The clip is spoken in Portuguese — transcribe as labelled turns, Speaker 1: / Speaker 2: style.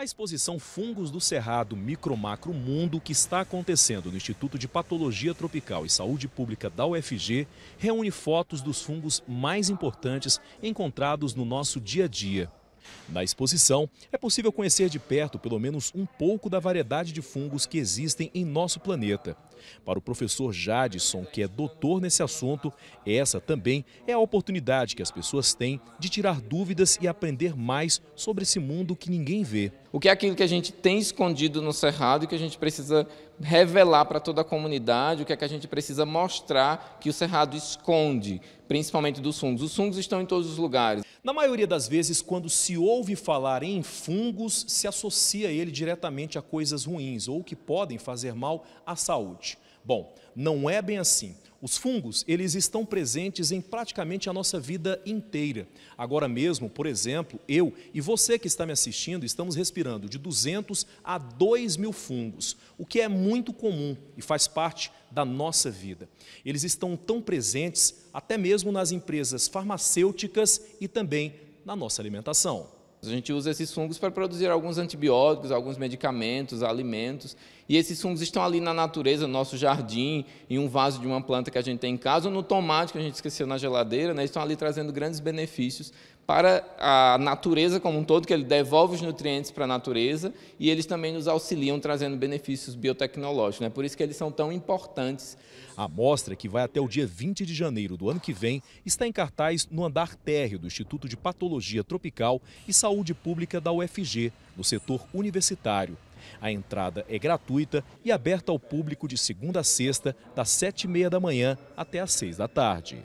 Speaker 1: A exposição Fungos do Cerrado Micro Macro Mundo, que está acontecendo no Instituto de Patologia Tropical e Saúde Pública da UFG, reúne fotos dos fungos mais importantes encontrados no nosso dia a dia. Na exposição, é possível conhecer de perto pelo menos um pouco da variedade de fungos que existem em nosso planeta. Para o professor Jadson, que é doutor nesse assunto, essa também é a oportunidade que as pessoas têm de tirar dúvidas e aprender mais sobre esse mundo que ninguém vê.
Speaker 2: O que é aquilo que a gente tem escondido no cerrado e que a gente precisa revelar para toda a comunidade, o que é que a gente precisa mostrar que o cerrado esconde, principalmente dos fungos. Os
Speaker 1: fungos estão em todos os lugares. Na maioria das vezes, quando se ouve falar em fungos, se associa ele diretamente a coisas ruins ou que podem fazer mal à saúde. Bom, não é bem assim. Os fungos, eles estão presentes em praticamente a nossa vida inteira. Agora mesmo, por exemplo, eu e você que está me assistindo, estamos respirando de 200 a 2 mil fungos, o que é muito comum e faz parte da nossa vida. Eles estão tão presentes até mesmo nas empresas farmacêuticas e também na nossa alimentação. A gente usa esses fungos para produzir alguns
Speaker 2: antibióticos, alguns medicamentos, alimentos. E esses fungos estão ali na natureza, no nosso jardim, em um vaso de uma planta que a gente tem em casa, ou no tomate que a gente esqueceu na geladeira, né? estão ali trazendo grandes benefícios para a natureza como um todo, que ele devolve os nutrientes para a natureza e eles também nos auxiliam trazendo benefícios biotecnológicos. Né? Por isso que eles são tão
Speaker 1: importantes. A mostra, que vai até o dia 20 de janeiro do ano que vem, está em cartaz no andar térreo do Instituto de Patologia Tropical e Saúde Saúde Pública da UFG, no setor universitário. A entrada é gratuita e aberta ao público de segunda a sexta, das sete e meia da manhã até às seis da tarde.